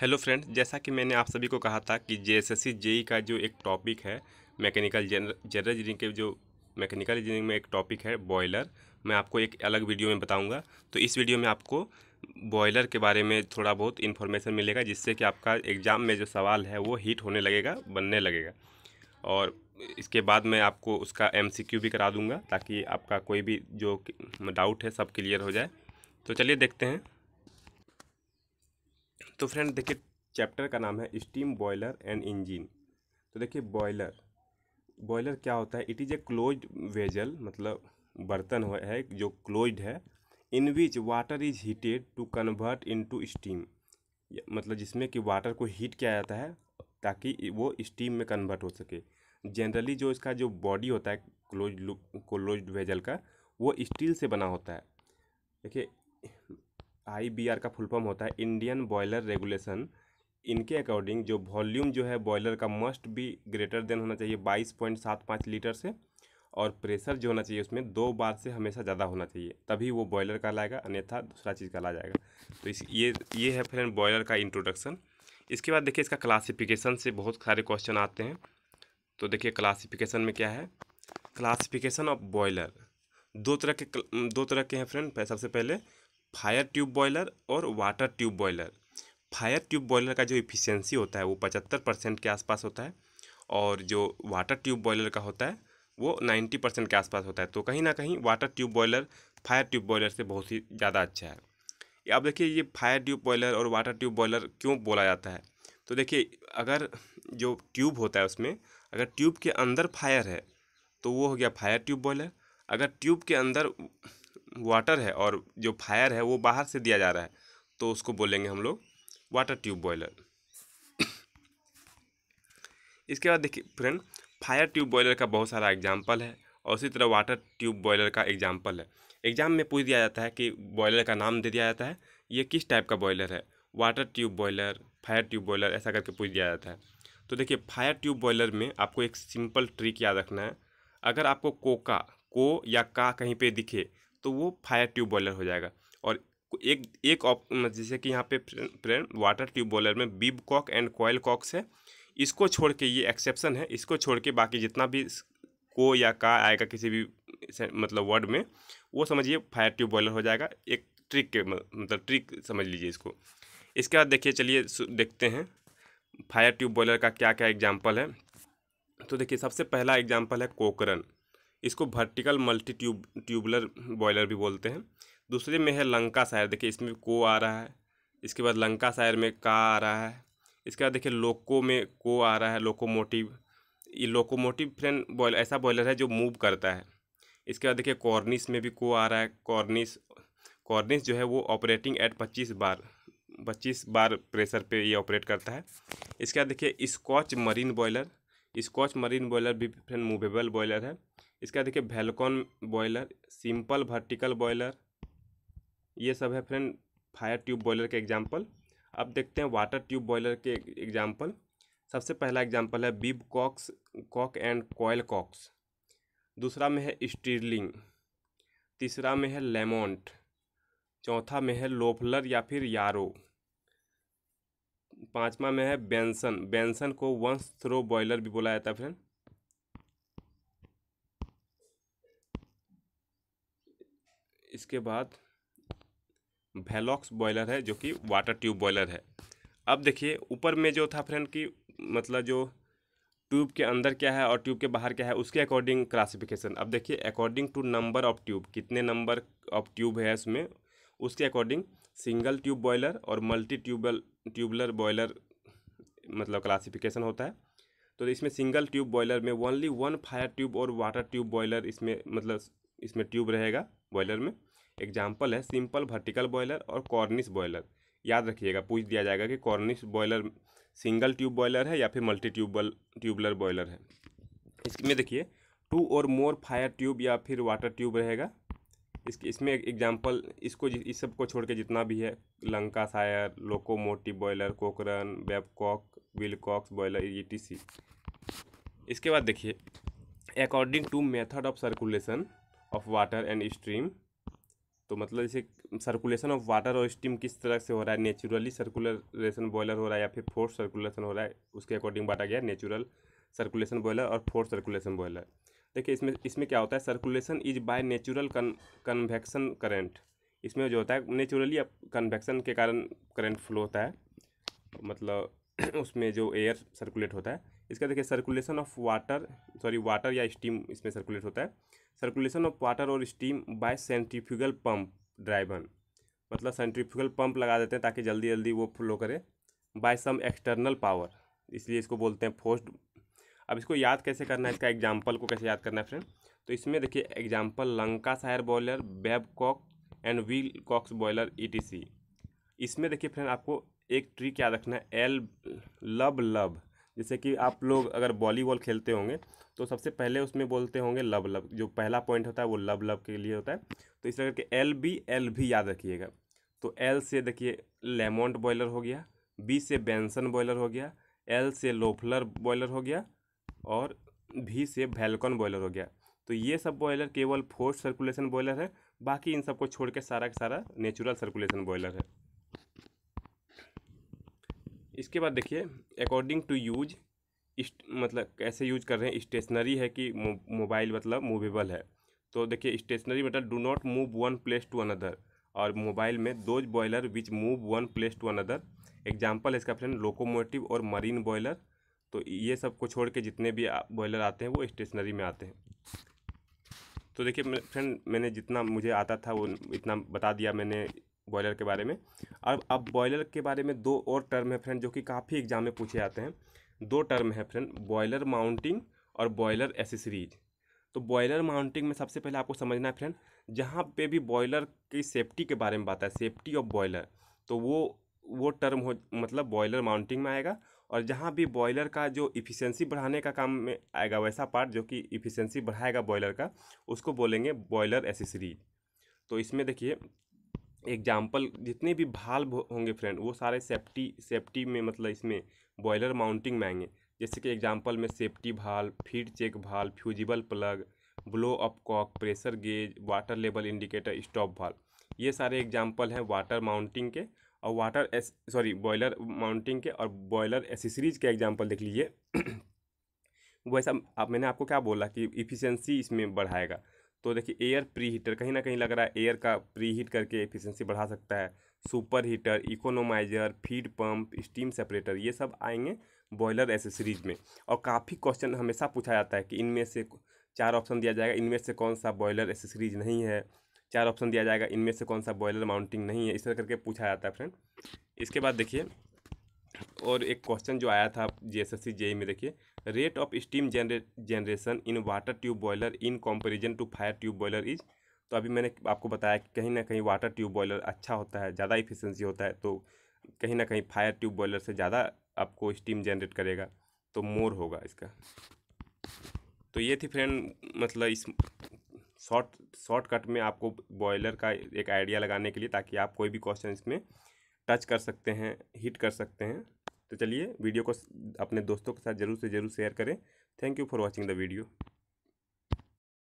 hello friend जैसा कि मैंने आप सभी को कहा था कि जे एस एस का जो एक टॉपिक है मैकेनिकल जनरल इंजीनियरिंग के जो मैकेनिकल इंजीनियरिंग में एक टॉपिक है बॉयलर मैं आपको एक अलग वीडियो में बताऊंगा तो इस वीडियो में आपको बॉयलर के बारे में थोड़ा बहुत इन्फॉर्मेशन मिलेगा जिससे कि आपका एग्ज़ाम में जो सवाल है वो हीट होने लगेगा बनने लगेगा और इसके बाद मैं आपको उसका एम भी करा दूँगा ताकि आपका कोई भी जो डाउट है सब क्लियर हो जाए तो चलिए देखते हैं तो फ्रेंड देखिए चैप्टर का नाम है स्टीम बॉयलर एंड इंजिन तो देखिए बॉयलर बॉयलर क्या होता है it is a close vessel मतलब बर्तन है जो क्लोज्ड है in which water is heated to convert into steam मतलब जिसमें कि वाटर को हीट किया जाता है ताकि वो स्टीम में कन्वर्ट हो सके जनरली जो इसका जो बॉडी होता है क्लोज क्लोज वेजल का वो स्टील से बना होता है देखिए आई का फुल फॉर्म होता है इंडियन बॉयलर रेगुलेशन इनके अकॉर्डिंग जो वॉल्यूम जो है बॉयलर का मस्ट भी ग्रेटर देन होना चाहिए बाईस पॉइंट सात पाँच लीटर से और प्रेशर जो होना चाहिए उसमें दो बार से हमेशा ज़्यादा होना चाहिए तभी वो बॉयलर कहलाएगा अन्यथा दूसरा चीज़ कहला जाएगा तो इस ये ये है फ्रेंड बॉयलर का इंट्रोडक्शन इसके बाद देखिए इसका क्लासिफिकेशन से बहुत सारे क्वेश्चन आते हैं तो देखिए क्लासिफिकेशन में क्या है क्लासिफिकेशन ऑफ बॉयलर दो तरह के दो तरह के हैं फ्रेंड सबसे पहले फायर ट्यूब बॉयलर और water tube boiler fire tube boiler का जो इफ़िशेंसी होता है वो पचहत्तर परसेंट के आसपास होता है और जो वाटर ट्यूब बॉयलर का होता है वो नाइन्टी परसेंट के आसपास होता है तो कहीं ना कहीं water tube boiler fire tube boiler से बहुत ही ज़्यादा अच्छा है अब देखिए ये फायर ट्यूब बॉयलर और वाटर ट्यूब बॉयलर क्यों बोला जाता है तो देखिए अगर जो ट्यूब होता है उसमें अगर ट्यूब के अंदर फायर है तो वो हो गया फायर ट्यूब बॉयलर अगर ट्यूब के अंदर वाटर है और जो फायर है वो बाहर से दिया जा रहा है तो उसको बोलेंगे हम लोग वाटर ट्यूब बॉयलर इसके बाद देखिए फ्रेंड फायर ट्यूब बॉयलर का बहुत सारा एग्जाम्पल है और उसी तरह वाटर ट्यूब बॉयलर का एग्जाम्पल है एग्जाम में पूछ दिया जाता है कि बॉयलर का नाम दे दिया जाता है ये किस टाइप का बॉयलर है water tube boiler fire tube boiler ऐसा करके पूछ दिया जाता है तो देखिए फायर ट्यूब बॉयलर में आपको एक सिंपल ट्रिक याद रखना है अगर आपको कोका को या का कहीं पे दिखे तो वो फायर ट्यूब बॉयलर हो जाएगा और एक एक जैसे कि यहाँ पे फ्रेंड वाटर ट्यूब बॉयलर में Babcock and Wilcox है इसको छोड़ के ये एक्सेप्शन है इसको छोड़ के बाकी जितना भी को या का आएगा किसी भी मतलब वर्ड में वो समझिए फायर ट्यूब बॉयलर हो जाएगा एक ट्रिक के मतलब ट्रिक समझ लीजिए इसको इसके बाद देखिए चलिए देखते हैं फायर ट्यूब बॉयलर का क्या क्या एग्जाम्पल है तो देखिए सबसे पहला एग्जाम्पल है कोकरन इसको vertical multi tube tubular boiler भी बोलते हैं दूसरे में है लंका शायर देखिए इसमें को आ रहा है इसके बाद लंका शायर में का आ रहा है इसके बाद देखिए लोको में को आ रहा है लोकोमोटिव ये लोकोमोटिव फ्रेन बॉयलर ऐसा बॉयलर है जो मूव करता है इसके बाद देखिए कॉर्निस में भी को आ रहा है कॉर्निस कॉर्निस जो है वो ऑपरेटिंग एट पच्चीस बार पच्चीस बार प्रेशर पे ये ऑपरेट करता है इसके बाद देखिए scotch marine boiler scotch marine boiler भी फ्रेन मूवेबल बॉयलर है इसका देखिए वेलकॉन बॉयलर सिंपल वर्टिकल बॉयलर ये सब है फ्रेंड फायर ट्यूब बॉयलर के एग्जाम्पल अब देखते हैं वाटर ट्यूब बॉयलर के एग्जाम्पल सबसे पहला एग्जाम्पल है Babcock and Wilcox दूसरा में है स्टीरलिंग तीसरा में है लेमोंट चौथा में है लोफलर या फिर यारो पाँचवा में है बेंसन बेंसन को वंस थ्रो बॉयलर भी बोला जाता है फ्रेंड इसके बाद भैलॉक्स बॉयलर है जो कि वाटर ट्यूब बॉयलर है अब देखिए ऊपर में जो था फ्रेंड कि मतलब जो ट्यूब के अंदर क्या है और ट्यूब के बाहर क्या है उसके अकॉर्डिंग क्लासिफिकेशन अब देखिए according to number of tube कितने नंबर ऑफ ट्यूब है इसमें उसके अकॉर्डिंग सिंगल ट्यूब बॉयलर और मल्टी ट्यूबल ट्यूबलर बॉयलर मतलब क्लासिफिकेशन होता है तो इसमें सिंगल ट्यूब बॉयलर में ओनली वन फायर ट्यूब और वाटर ट्यूब बॉयलर इसमें मतलब इसमें ट्यूब रहेगा बॉयलर में एग्जाम्पल है सिंपल वर्टिकल बॉयलर और कॉर्निश बॉयलर याद रखिएगा पूछ दिया जाएगा कि Cornish boiler single tube boiler है या फिर मल्टी ट्यूबल ट्यूबलर बॉयलर है इसमें देखिए टू और मोर फायर ट्यूब या फिर वाटर ट्यूब रहेगा इसके इसमें एग्जाम्पल इसको इस सब को छोड़ के जितना भी है Lancashire locomotive boiler Cochran Babcock Wilcox boiler E T C इसके बाद देखिए according to method of circulation of water and stream तो मतलब जैसे सर्कुलेशन ऑफ वाटर और स्टीम किस तरह से हो रहा है नेचुरली सर्कुलरेशन बॉयलर हो रहा है या फिर फोर्स सर्कुलेशन हो रहा है उसके अकॉर्डिंग बांटा गया नेचुरल सर्कुलेशन बॉयलर और फोर्स सर्कुलेशन बॉयलर देखिए इसमें इसमें क्या होता है circulation is by natural convection current इसमें जो होता है नेचुरली अब कन्वेक्शन के कारण करंट फ्लो होता है मतलब उसमें जो एयर सर्कुलेट होता है इसका देखिए circulation of water sorry water या स्टीम इसमें सर्कुलेट होता है सर्कुलेशन ऑफ वाटर और steam by centrifugal pump driven मतलब सेंट्रीफ्यूगल पंप लगा देते हैं ताकि जल्दी जल्दी वो फ्लो करे बाय सम एक्सटर्नल पावर इसलिए इसको बोलते हैं फोर्स्ड अब इसको याद कैसे करना है इसका एग्जाम्पल को कैसे याद करना है फ्रेंड तो इसमें देखिए example Lancashire boiler Babcock and Wilcox boiler ई इसमें देखिए फ्रेंड आपको एक ट्रिक याद रखना है एल लब लब जैसे कि आप लोग अगर वॉलीबॉल खेलते होंगे तो सबसे पहले उसमें बोलते होंगे लव लव जो पहला पॉइंट होता है वो लव लव के लिए होता है तो इस तरह के एल बी एल भी याद रखिएगा तो एल से देखिए लेमोंट बॉयलर हो गया बी से बेंसन बॉयलर हो गया एल से लोफलर बॉयलर हो गया और भी से भेलकॉन बॉयलर हो गया तो ये सब बॉयलर केवल फोर्स सर्कुलेशन बॉयलर है बाकी इन सबको छोड़ के सारा का सारा नेचुरल सर्कुलेशन बॉयलर है इसके बाद देखिए अकॉर्डिंग टू यूज मतलब कैसे यूज कर रहे हैं स्टेशनरी है कि मोबाइल मतलब मूवेबल है तो देखिए स्टेशनरी मतलब do not move one place to another और मोबाइल में दो boiler which move one place to another example इसका फ्रेंड लोकोमोटिव और मरीन बॉयलर तो ये सब को छोड़ के जितने भी बॉयलर आते हैं वो स्टेशनरी में आते हैं तो देखिए फ्रेंड मैंने जितना मुझे आता था वो इतना बता दिया मैंने बॉयलर के बारे में और अब बॉयलर के बारे में दो और टर्म है फ्रेंड जो कि काफ़ी एग्जाम में पूछे जाते हैं दो टर्म है फ्रेंड बॉयलर माउंटिंग और बॉयलर एसेसरीज तो बॉयलर माउंटिंग में सबसे पहले आपको समझना है फ्रेंड जहाँ पे भी बॉयलर की सेफ्टी के बारे में बात है सेफ्टी ऑफ बॉयलर तो वो वो टर्म हो मतलब बॉयलर माउंटिंग में आएगा और जहाँ भी बॉयलर का जो इफ़िशेंसी बढ़ाने का काम में आएगा वैसा पार्ट जो कि इफ़िशेंसी बढ़ाएगा बॉयलर का उसको बोलेंगे बॉयलर एसेसरीज तो इसमें देखिए एग्जाम्पल जितने भी भाल होंगे फ्रेंड वो सारे सेफ्टी सेफ्टी में मतलब इसमें बॉयलर माउंटिंग में आएंगे जैसे कि एग्जाम्पल में safety valve feed check valve fusible plug blow up cock pressure gauge water level indicator stop valve ये सारे एग्जाम्पल हैं वाटर माउंटिंग के और वाटर एस सॉरी बॉयलर माउंटिंग के और बॉयलर एसेसरीज के एग्जाम्पल देख लीजिए वैसा आप मैंने आपको क्या बोला कि इफ़िशेंसी इसमें बढ़ाएगा तो देखिए एयर प्री हीटर कहीं ना कहीं लग रहा है एयर का प्री हीट करके एफिशिएंसी बढ़ा सकता है superheater economiser feed pump steam separator ये सब आएंगे बॉयलर एसेसरीज में और काफ़ी क्वेश्चन हमेशा पूछा जाता है कि इनमें से चार ऑप्शन दिया जाएगा इनमें से कौन सा बॉयलर एसेसरीज नहीं है चार ऑप्शन दिया जाएगा इनमें से कौन सा बॉयलर माउंटिंग नहीं है इस तरह करके पूछा जाता है फ्रेंड इसके बाद देखिए और एक क्वेश्चन जो आया था जी एस में देखिए rate of steam generation in water tube boiler in in to fire tube boiler is तो अभी मैंने आपको बताया कि कहीं ना कहीं वाटर ट्यूब बॉयलर अच्छा होता है ज़्यादा इफिशेंसी होता है तो कहीं ना कहीं फायर ट्यूब बॉयलर से ज़्यादा आपको स्टीम जनरेट करेगा तो मोर होगा इसका तो ये थी फ्रेंड मतलब इस शॉर्ट शॉर्टकट में आपको बॉयलर का एक आइडिया लगाने के लिए ताकि आप कोई भी क्वेश्चन इसमें टच कर सकते हैं हीट कर सकते हैं तो चलिए वीडियो को अपने दोस्तों के साथ ज़रूर से ज़रूर शेयर करें thank you for watching the video